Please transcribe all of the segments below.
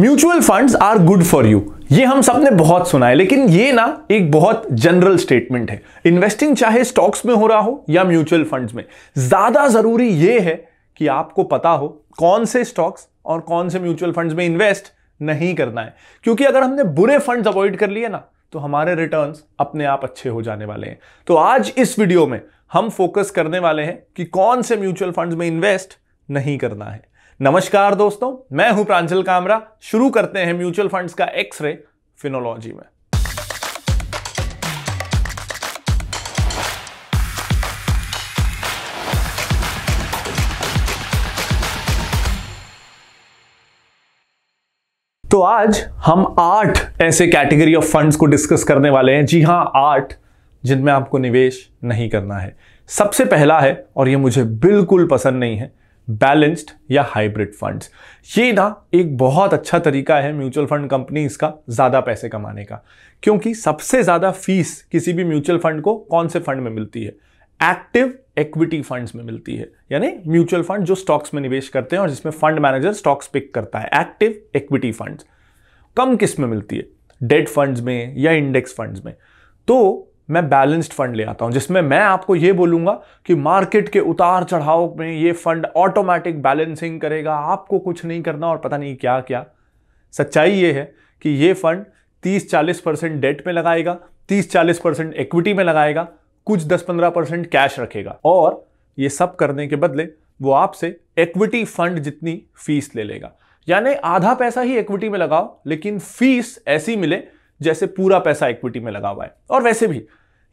mutual funds are good for you ये हम सब ने बहुत सुना है लेकिन ये ना एक बहुत जनरल स्टेटमेंट है इन्वेस्टिंग चाहे स्टॉक्स में हो रहा हो या म्यूचुअल फंड्स में ज्यादा जरूरी ये है कि आपको पता हो कौन से स्टॉक्स और कौन से म्यूचुअल फंड्स में इन्वेस्ट नहीं करना है क्योंकि अगर हमने बुरे फंड्स अवॉइड कर लिए ना तो हमारे रिटर्न अपने आप अच्छे हो जाने वाले हैं तो आज इस वीडियो में हम फोकस करने वाले हैं कि कौन से म्यूचुअल फंड्स में इन्वेस्ट नहीं करना है नमस्कार दोस्तों मैं हूं प्रांजल कामरा शुरू करते हैं म्यूचुअल फंड्स का एक्सरे फिनोलॉजी में तो आज हम आठ ऐसे कैटेगरी ऑफ फंड्स को डिस्कस करने वाले हैं जी हां आठ जिनमें आपको निवेश नहीं करना है सबसे पहला है और ये मुझे बिल्कुल पसंद नहीं है बैलेंस्ड या हाइब्रिड फंड्स ये ना एक बहुत अच्छा तरीका है म्यूचुअल फंड कंपनीज का ज़्यादा पैसे कमाने का क्योंकि सबसे ज़्यादा फीस किसी भी म्यूचुअल फंड को कौन से फंड में मिलती है एक्टिव इक्विटी फंड्स में मिलती है यानी म्यूचुअल फंड जो स्टॉक्स में निवेश करते हैं और जिसमें फंड मैनेजर स्टॉक्स पिक करता है एक्टिव इक्विटी फंड्स कम किस में मिलती है डेट फंड्स में या इंडेक्स फंड्स में तो मैं बैलेंस्ड फंड ले आता हूं जिसमें मैं आपको यह बोलूंगा कि मार्केट के उतार चढ़ाव में यह फंड ऑटोमेटिक बैलेंसिंग करेगा आपको कुछ नहीं करना और पता नहीं क्या क्या सच्चाई यह है कि ये फंड 30-40 परसेंट डेट में लगाएगा 30-40 परसेंट इक्विटी में लगाएगा कुछ 10-15 परसेंट कैश रखेगा और ये सब करने के बदले वो आपसे इक्विटी फंड जितनी फीस ले लेगा यानी आधा पैसा ही इक्विटी में लगाओ लेकिन फीस ऐसी मिले जैसे पूरा पैसा इक्विटी में लगा हुआ है और वैसे भी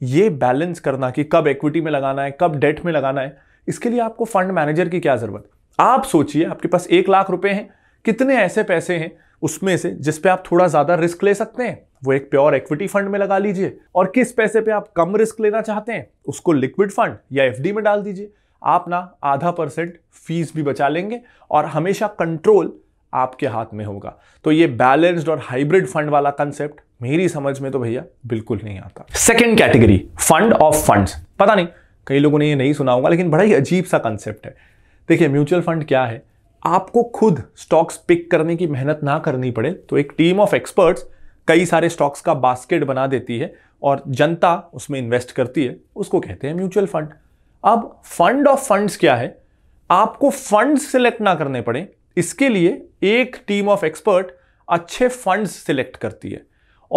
ये बैलेंस करना कि कब इक्विटी में लगाना है कब डेट में लगाना है इसके लिए आपको फंड मैनेजर की क्या ज़रूरत आप सोचिए आपके पास एक लाख रुपए हैं कितने ऐसे पैसे हैं उसमें से जिस पे आप थोड़ा ज़्यादा रिस्क ले सकते हैं वो एक प्योर इक्विटी फंड में लगा लीजिए और किस पैसे पे आप कम रिस्क लेना चाहते हैं उसको लिक्विड फंड या एफ में डाल दीजिए आप ना आधा परसेंट फीस भी बचा लेंगे और हमेशा कंट्रोल आपके हाथ में होगा तो ये बैलेंस्ड और हाइब्रिड फंड वाला कंसेप्ट मेरी समझ में तो भैया बिल्कुल नहीं आता second category fund of fund पता नहीं कई लोगों ने ये नहीं सुना होगा लेकिन बड़ा ही अजीब सा कंसेप्ट है देखिए म्यूचुअल फंड क्या है आपको खुद स्टॉक्स पिक करने की मेहनत ना करनी पड़े तो एक टीम ऑफ एक्सपर्ट्स कई सारे स्टॉक्स का बास्केट बना देती है और जनता उसमें इन्वेस्ट करती है उसको कहते हैं म्यूचुअल फंड अब फंड ऑफ फंड्स क्या है आपको फंड सिलेक्ट ना करने पड़े इसके लिए एक टीम ऑफ एक्सपर्ट अच्छे फंड्स सिलेक्ट करती है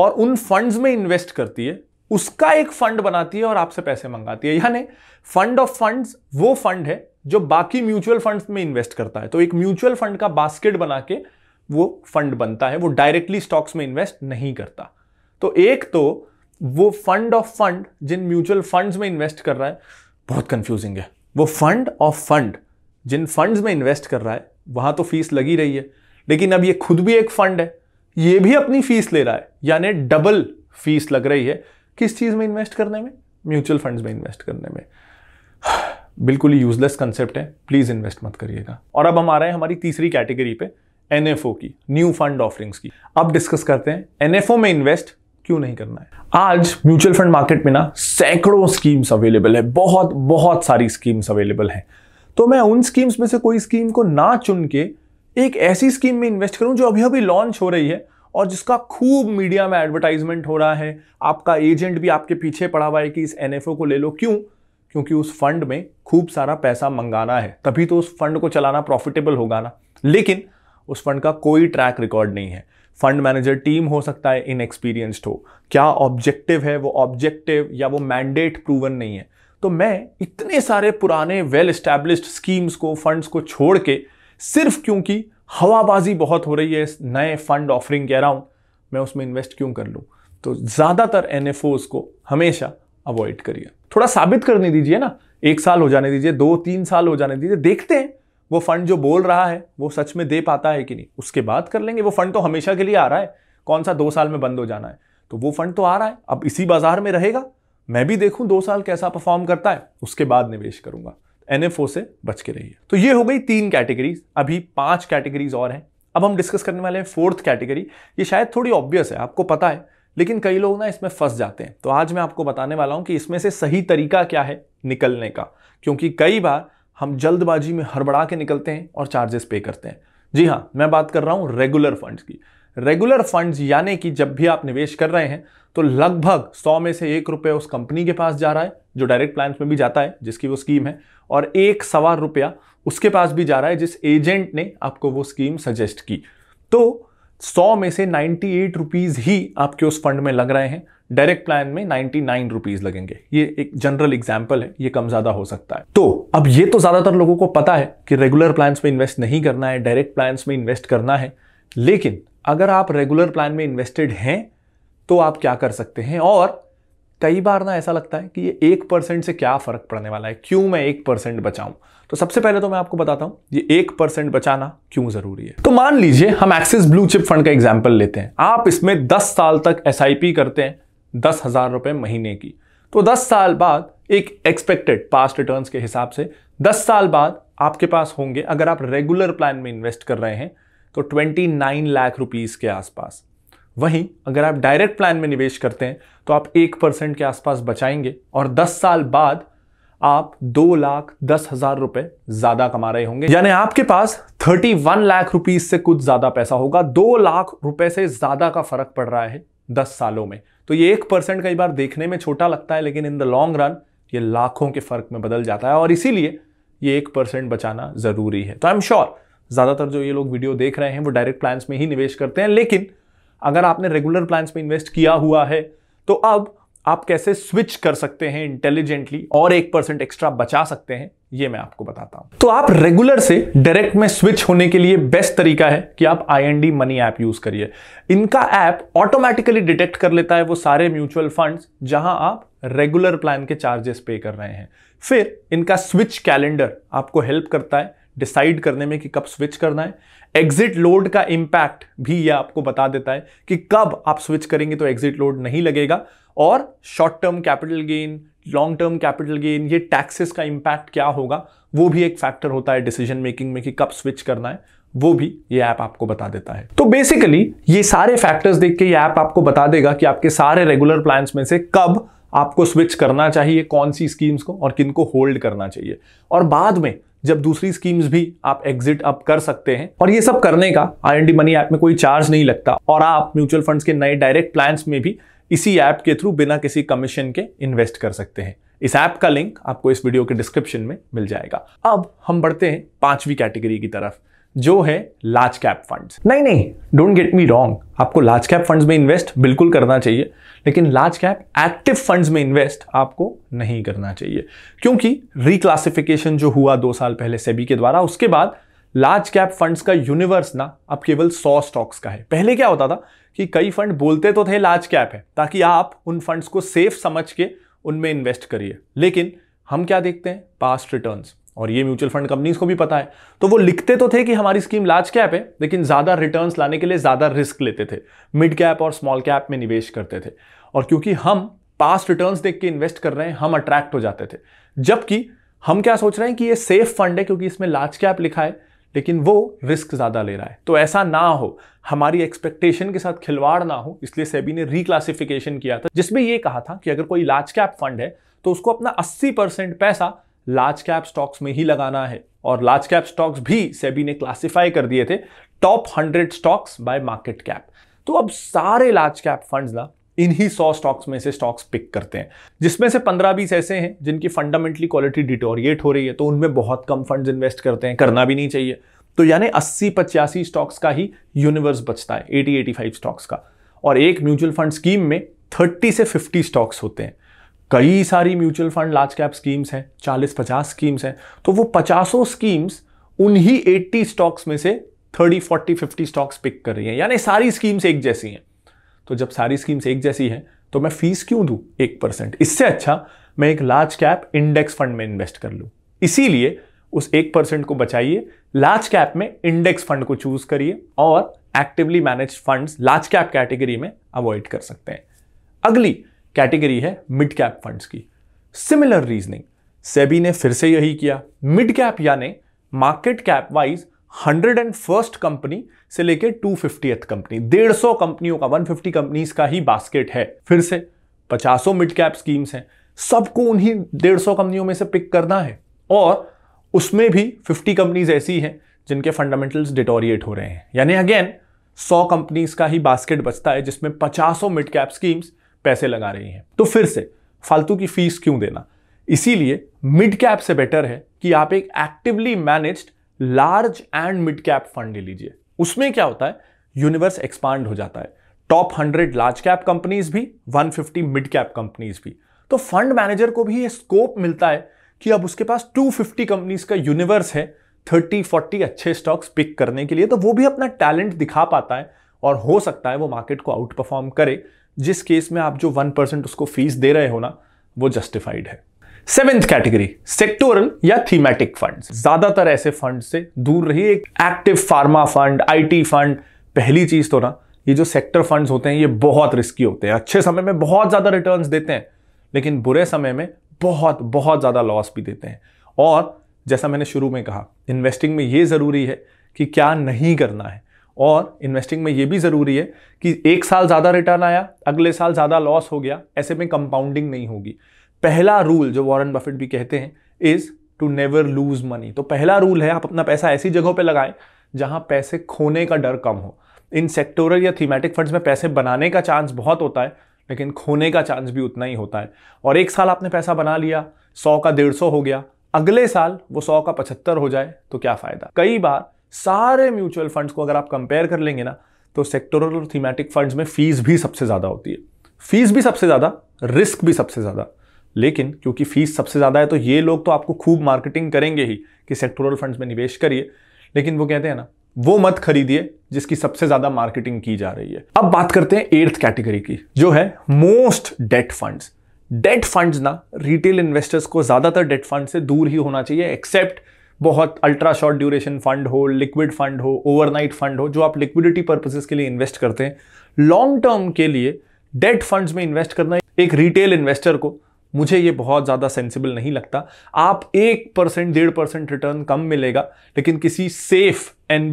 और उन फंड्स में इन्वेस्ट करती है उसका एक फंड बनाती है और आपसे पैसे मंगाती है यानी फंड ऑफ फंड्स वो फंड है जो बाकी म्यूचुअल फंड्स में इन्वेस्ट करता है तो एक म्यूचुअल फंड का बास्केट बना के वो फंड बनता है वो डायरेक्टली स्टॉक्स में इन्वेस्ट नहीं करता तो एक तो वो फंड ऑफ फंड जिन म्यूचुअल फंड्स में इन्वेस्ट कर रहा है बहुत कंफ्यूजिंग है वो फंड ऑफ फंड जिन फंड्स में इन्वेस्ट कर रहा है वहाँ तो फीस लगी रही है लेकिन अब ये खुद भी एक फंड है ये भी अपनी फीस ले रहा है यानी डबल फीस लग रही है किस चीज़ में इन्वेस्ट करने में म्यूचुअल फंड्स में इन्वेस्ट करने में बिल्कुल ही यूजलेस कंसेप्ट है प्लीज़ इन्वेस्ट मत करिएगा और अब हम आ रहे हैं हमारी तीसरी कैटेगरी पे एन की न्यू फंड ऑफरिंग्स की अब डिस्कस करते हैं एन में इन्वेस्ट क्यों नहीं करना है आज म्यूचुअल फंड मार्केट में ना सैकड़ों स्कीम्स अवेलेबल है बहुत बहुत सारी स्कीम्स अवेलेबल हैं तो मैं उन स्कीम्स में से कोई स्कीम को ना चुन के एक ऐसी स्कीम में इन्वेस्ट करूं जो अभी अभी लॉन्च हो रही है और जिसका खूब मीडिया में एडवर्टाइजमेंट हो रहा है आपका एजेंट भी आपके पीछे पड़ा हुआ है कि इस एन को ले लो क्यों क्योंकि उस फंड में खूब सारा पैसा मंगाना है तभी तो उस फंड को चलाना प्रॉफिटेबल होगा ना लेकिन उस फंड का कोई ट्रैक रिकॉर्ड नहीं है फंड मैनेजर टीम हो सकता है इनएक्सपीरियंस्ड हो क्या ऑब्जेक्टिव है वो ऑब्जेक्टिव या वो मैंडेट प्रूवन नहीं है तो मैं इतने सारे पुराने वेल स्टैब्लिश्ड स्कीम्स को फंड्स को छोड़ के सिर्फ क्योंकि हवाबाजी बहुत हो रही है इस नए फंड ऑफरिंग के अराउंड मैं उसमें इन्वेस्ट क्यों कर लूँ तो ज़्यादातर एन को हमेशा अवॉइड करिए थोड़ा साबित करने दीजिए ना एक साल हो जाने दीजिए दो तीन साल हो जाने दीजिए देखते हैं वो फंड जो बोल रहा है वो सच में दे पाता है कि नहीं उसके बाद कर लेंगे वो फंड तो हमेशा के लिए आ रहा है कौन सा दो साल में बंद हो जाना है तो वो फंड तो आ रहा है अब इसी बाजार में रहेगा मैं भी देखूं दो साल कैसा परफॉर्म करता है उसके बाद निवेश करूंगा एन से बच के रहिए तो ये हो गई तीन कैटेगरीज अभी पांच कैटेगरीज और हैं अब हम डिस्कस करने वाले हैं फोर्थ कैटेगरी ये शायद थोड़ी ऑब्वियस है आपको पता है लेकिन कई लोग ना इसमें फंस जाते हैं तो आज मैं आपको बताने वाला हूं कि इसमें से सही तरीका क्या है निकलने का क्योंकि कई बार हम जल्दबाजी में हड़बड़ा के निकलते हैं और चार्जेस पे करते हैं जी हाँ मैं बात कर रहा हूँ रेगुलर फंड्स की रेगुलर फंड्स यानी कि जब भी आप निवेश कर रहे हैं तो लगभग सौ में से एक रुपये उस कंपनी के पास जा रहा है जो डायरेक्ट प्लान्स में भी जाता है जिसकी वो स्कीम है और एक सवा रुपया उसके पास भी जा रहा है जिस एजेंट ने आपको वो स्कीम सजेस्ट की तो सौ में से नाइन्टी एट रुपीज़ ही आपके उस फंड में लग रहे हैं डायरेक्ट प्लान में नाइन्टी नाइन रुपीज़ लगेंगे ये एक जनरल एग्जाम्पल है ये कम ज़्यादा हो सकता है तो अब ये तो ज़्यादातर लोगों को पता है कि रेगुलर प्लान्स में इन्वेस्ट नहीं करना है डायरेक्ट प्लान्स में इन्वेस्ट करना है लेकिन अगर आप रेगुलर प्लान में इन्वेस्टेड हैं तो आप क्या कर सकते हैं और कई बार ना ऐसा लगता है कि ये एक परसेंट से क्या फ़र्क पड़ने वाला है क्यों मैं एक परसेंट बचाऊं तो सबसे पहले तो मैं आपको बताता हूं ये एक परसेंट बचाना क्यों ज़रूरी है तो मान लीजिए हम एक्सिस ब्लू चिप फंड का एग्जाम्पल लेते हैं आप इसमें दस साल तक एस करते हैं दस हज़ार रुपए महीने की तो दस साल बाद एक एक्सपेक्टेड पास्ट रिटर्न के हिसाब से दस साल बाद आपके पास होंगे अगर आप रेगुलर प्लान में इन्वेस्ट कर रहे हैं तो 29 लाख रुपीस के आसपास वहीं अगर आप डायरेक्ट प्लान में निवेश करते हैं तो आप एक परसेंट के आसपास बचाएंगे और 10 साल बाद आप दो लाख दस हजार रुपए ज्यादा कमा रहे होंगे यानी आपके पास थर्टी वन लाख रुपीज से कुछ ज्यादा पैसा होगा दो लाख रुपए से ज्यादा का फर्क पड़ रहा है दस सालों में तो ये एक परसेंट कई बार देखने में छोटा लगता है लेकिन इन द लॉन्ग रन ये लाखों के फर्क में बदल जाता है और इसीलिए ये एक परसेंट बचाना जरूरी है तो आई एम श्योर ज़्यादातर जो ये लोग वीडियो देख रहे हैं वो डायरेक्ट प्लान्स में ही निवेश करते हैं लेकिन अगर आपने रेगुलर प्लान्स में इन्वेस्ट किया हुआ है तो अब आप कैसे स्विच कर सकते हैं इंटेलिजेंटली और एक परसेंट एक्स्ट्रा बचा सकते हैं ये मैं आपको बताता हूं तो आप रेगुलर से डायरेक्ट में स्विच होने के लिए बेस्ट तरीका है कि आप आई मनी ऐप यूज करिए इनका ऐप ऑटोमेटिकली डिटेक्ट कर लेता है वो सारे म्यूचुअल फंड्स जहां आप रेगुलर प्लान के चार्जेस पे कर रहे हैं फिर इनका स्विच कैलेंडर आपको हेल्प करता है डिसाइड करने में कि कब स्विच करना है एग्जिट लोड का इम्पैक्ट भी यह आपको बता देता है कि कब आप स्विच करेंगे तो एग्जिट लोड नहीं लगेगा और short term capital gain long term capital gain ये टैक्सेस का इम्पैक्ट क्या होगा वो भी एक फैक्टर होता है डिसीजन मेकिंग में कि कब स्विच करना है वो भी ये ऐप आपको बता देता है तो बेसिकली ये सारे फैक्टर्स देख के ये ऐप आपको बता देगा कि आपके सारे रेगुलर प्लान्स में से कब आपको स्विच करना चाहिए कौन सी स्कीम्स को और किनको होल्ड करना चाहिए और बाद में जब दूसरी स्कीम्स भी आप एग्जिट अप कर सकते हैं और ये सब करने का आर मनी ऐप में कोई चार्ज नहीं लगता और आप म्यूचुअल फंड्स के नए डायरेक्ट प्लान्स में भी इसी ऐप के थ्रू बिना किसी कमीशन के इन्वेस्ट कर सकते हैं इस ऐप का लिंक आपको इस वीडियो के डिस्क्रिप्शन में मिल जाएगा अब हम बढ़ते हैं पांचवी कैटेगरी की तरफ जो है लार्ज कैप फंड्स नहीं नहीं डोंट गेट मी रॉन्ग आपको लार्ज कैप फंड्स में इन्वेस्ट बिल्कुल करना चाहिए लेकिन लार्ज कैप एक्टिव फंड्स में इन्वेस्ट आपको नहीं करना चाहिए क्योंकि रिक्लासिफिकेशन जो हुआ दो साल पहले सेबी के द्वारा उसके बाद लार्ज कैप फंड्स का यूनिवर्स ना अब केवल सौ स्टॉक्स का है पहले क्या होता था कि कई फंड बोलते तो थे लार्ज कैप है ताकि आप उन फंड्स को सेफ समझ के उनमें इन्वेस्ट करिए लेकिन हम क्या देखते हैं पास्ट रिटर्न्स और ये म्यूचुअल फंड कंपनीज को भी पता है तो वो लिखते तो थे कि हमारी स्कीम लार्ज कैप है लेकिन ज़्यादा रिटर्न्स लाने के लिए ज़्यादा रिस्क लेते थे मिड कैप और स्मॉल कैप में निवेश करते थे और क्योंकि हम पास्ट रिटर्न्स देख के इन्वेस्ट कर रहे हैं हम अट्रैक्ट हो जाते थे जबकि हम क्या सोच रहे हैं कि ये सेफ फंड है क्योंकि इसमें लार्ज कैप लिखा है लेकिन वो रिस्क ज़्यादा ले रहा है तो ऐसा ना हो हमारी एक्सपेक्टेशन के साथ खिलवाड़ ना हो इसलिए सेबी ने रिक्लासिफिकेशन किया था जिसमें ये कहा था कि अगर कोई लार्ज कैप फंड है तो उसको अपना 80 परसेंट पैसा लार्ज कैप स्टॉक्स में ही लगाना है और लार्ज कैप स्टॉक्स भी सेबी ने क्लासिफाई कर दिए थे top hundred stocks by market cap तो अब सारे लार्ज कैप फंड्स ना इन्हीं सौ स्टॉक्स में से स्टॉक्स पिक करते हैं जिसमें से पंद्रह बीस ऐसे हैं जिनकी फंडामेंटली क्वालिटी डिटोरिएट हो रही है तो उनमें बहुत कम फंड्स इन्वेस्ट करते हैं करना भी नहीं चाहिए तो यानी अस्सी पचासी स्टॉक्स का ही यूनिवर्स बचता है एटी एटी फाइव स्टॉक्स का और एक म्यूचुअल फंड स्कीम में थर्टी से फिफ्टी स्टॉक्स होते हैं कई सारी mutual fund large cap schemes हैं चालीस पचास स्कीम्स हैं तो वो पचासों स्कीम्स उन्हीं एट्टी स्टॉक्स में से thirty forty fifty stocks pick कर रही हैं यानी सारी स्कीम्स एक जैसी हैं तो जब सारी स्कीम्स एक जैसी हैं तो मैं फीस क्यों दूँ एक परसेंट इससे अच्छा मैं एक लार्ज कैप इंडेक्स फंड में इन्वेस्ट कर लूँ इसीलिए उस एक परसेंट को बचाइए लार्ज कैप में इंडेक्स फंड को चूज करिए और actively manage funds large cap category में अवॉइड कर सकते हैं अगली कैटेगरी है मिड कैप फंड्स की सिमिलर रीजनिंग सेबी ने फिर से यही किया मिड कैप यानी market cap wise hundred and first company से लेकर टू फिफ्टी कंपनी डेढ़ सौ कंपनियों का वन फिफ्टी कंपनीज का ही बास्केट है फिर से पचासों मिड कैप स्कीम्स हैं सबको उन्हीं डेढ़ सौ कंपनियों में से पिक करना है और उसमें भी फिफ्टी कंपनीज ऐसी हैं जिनके फंडामेंटल्स डिटोरिएट हो रहे हैं यानी अगेन सौ कंपनीज का ही बास्केट बचता है जिसमें पचासों मिड कैप स्कीम्स पैसे लगा रही हैं तो फिर से फालतू की फीस क्यों देना इसीलिए मिड कैप से बेटर है कि आप एक actively managed large and mid cap fund ले लीजिए उसमें क्या होता है यूनिवर्स एक्सपांड हो जाता है top hundred large cap companies भी 150 मिड कैप कंपनीज भी तो फंड मैनेजर को भी ये स्कोप मिलता है कि अब उसके पास 250 कंपनीज का यूनिवर्स है 30 40 अच्छे स्टॉक्स पिक करने के लिए तो वो भी अपना टैलेंट दिखा पाता है और हो सकता है वो मार्केट को आउट परफॉर्म करे जिस केस में आप जो वन परसेंट उसको फीस दे रहे हो ना वो जस्टिफाइड है सेवेंथ कैटेगरी सेक्टोरल या थीमेटिक फंड ज्यादातर ऐसे फंड से दूर रहिए एक active pharma fund IT fund पहली चीज तो ना ये जो सेक्टर फंड्स होते हैं ये बहुत रिस्की होते हैं अच्छे समय में बहुत ज़्यादा रिटर्न्स देते हैं लेकिन बुरे समय में बहुत बहुत ज़्यादा लॉस भी देते हैं और जैसा मैंने शुरू में कहा इन्वेस्टिंग में ये ज़रूरी है कि क्या नहीं करना है और इन्वेस्टिंग में ये भी ज़रूरी है कि एक साल ज़्यादा रिटर्न आया अगले साल ज़्यादा लॉस हो गया ऐसे में कंपाउंडिंग नहीं होगी पहला रूल जो वॉरेन बफेट भी कहते हैं is to never lose money तो पहला रूल है आप अपना पैसा ऐसी जगहों पर लगाएं जहाँ पैसे खोने का डर कम हो इन सेक्टोरल या थीमेटिक फंड्स में पैसे बनाने का चांस बहुत होता है लेकिन खोने का चांस भी उतना ही होता है और एक साल आपने पैसा बना लिया सौ का डेढ़ सौ हो गया अगले साल वो सौ का पचहत्तर हो जाए तो क्या फ़ायदा कई बार सारे म्यूचुअल फंड्स को अगर आप कंपेयर कर लेंगे ना तो सेक्टोरल और थीमेटिक फंड्स में फीस भी सबसे ज़्यादा होती है फीस भी सबसे ज़्यादा रिस्क भी सबसे ज़्यादा लेकिन क्योंकि फीस सबसे ज़्यादा है तो ये लोग तो आपको खूब मार्केटिंग करेंगे ही कि सेक्टोरल फंड्स में निवेश करिए लेकिन वो कहते हैं ना वो मत खरीदिए जिसकी सबसे ज़्यादा मार्केटिंग की जा रही है अब बात करते हैं एट्थ कैटेगरी की जो है most debt funds debt funds ना रिटेल इन्वेस्टर्स को ज़्यादातर डेट फंड से दूर ही होना चाहिए एक्सेप्ट बहुत अल्ट्रा शॉर्ट ड्यूरेशन फंड हो लिक्विड फंड हो ओवरनाइट फंड हो जो आप लिक्विडिटी पर्पजेस के लिए इन्वेस्ट करते हैं लॉन्ग टर्म के लिए डेट फंड्स में इन्वेस्ट करना एक रिटेल इन्वेस्टर को मुझे ये बहुत ज़्यादा सेंसिबल नहीं लगता आप एक परसेंट डेढ़ परसेंट रिटर्न कम मिलेगा लेकिन किसी safe an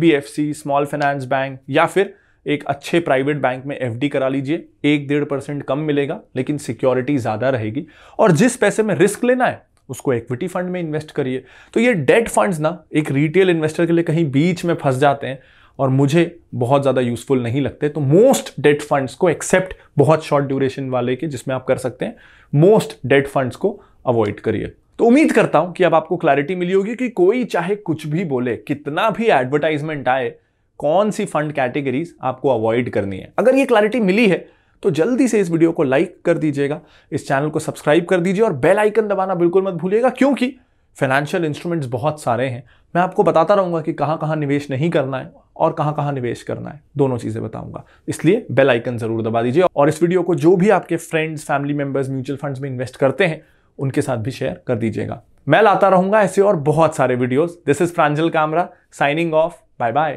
small finance bank या फिर एक अच्छे प्राइवेट बैंक में एफ करा लीजिए एक डेढ़ परसेंट कम मिलेगा लेकिन सिक्योरिटी ज़्यादा रहेगी और जिस पैसे में रिस्क लेना है उसको इक्विटी फंड में इन्वेस्ट करिए तो ये डेट फंड्स ना एक रिटेल इन्वेस्टर के लिए कहीं बीच में फंस जाते हैं और मुझे बहुत ज़्यादा यूजफुल नहीं लगते तो मोस्ट डेट फंड्स को एक्सेप्ट बहुत शॉर्ट ड्यूरेशन वाले के जिसमें आप कर सकते हैं मोस्ट डेट फंड्स को अवॉइड करिए तो उम्मीद करता हूं कि अब आपको क्लैरिटी मिली होगी कि कोई चाहे कुछ भी बोले कितना भी एडवर्टाइजमेंट आए कौन सी फंड कैटेगरीज आपको अवॉइड करनी है अगर ये क्लैरिटी मिली है तो जल्दी से इस वीडियो को लाइक कर दीजिएगा इस चैनल को सब्सक्राइब कर दीजिए और बेल आइकन दबाना बिल्कुल मत भूलिएगा क्योंकि फाइनेंशियल इंस्ट्रूमेंट्स बहुत सारे हैं मैं आपको बताता रहूंगा कि कहां कहां निवेश नहीं करना है और कहां कहां निवेश करना है दोनों चीज़ें बताऊंगा इसलिए बेल आइकन ज़रूर दबा दीजिए और इस वीडियो को जो भी आपके friends family members mutual funds में इन्वेस्ट करते हैं उनके साथ भी शेयर कर दीजिएगा मैं लाता रहूंगा ऐसे और बहुत सारे videos this is Pranjal Kamra signing off bye bye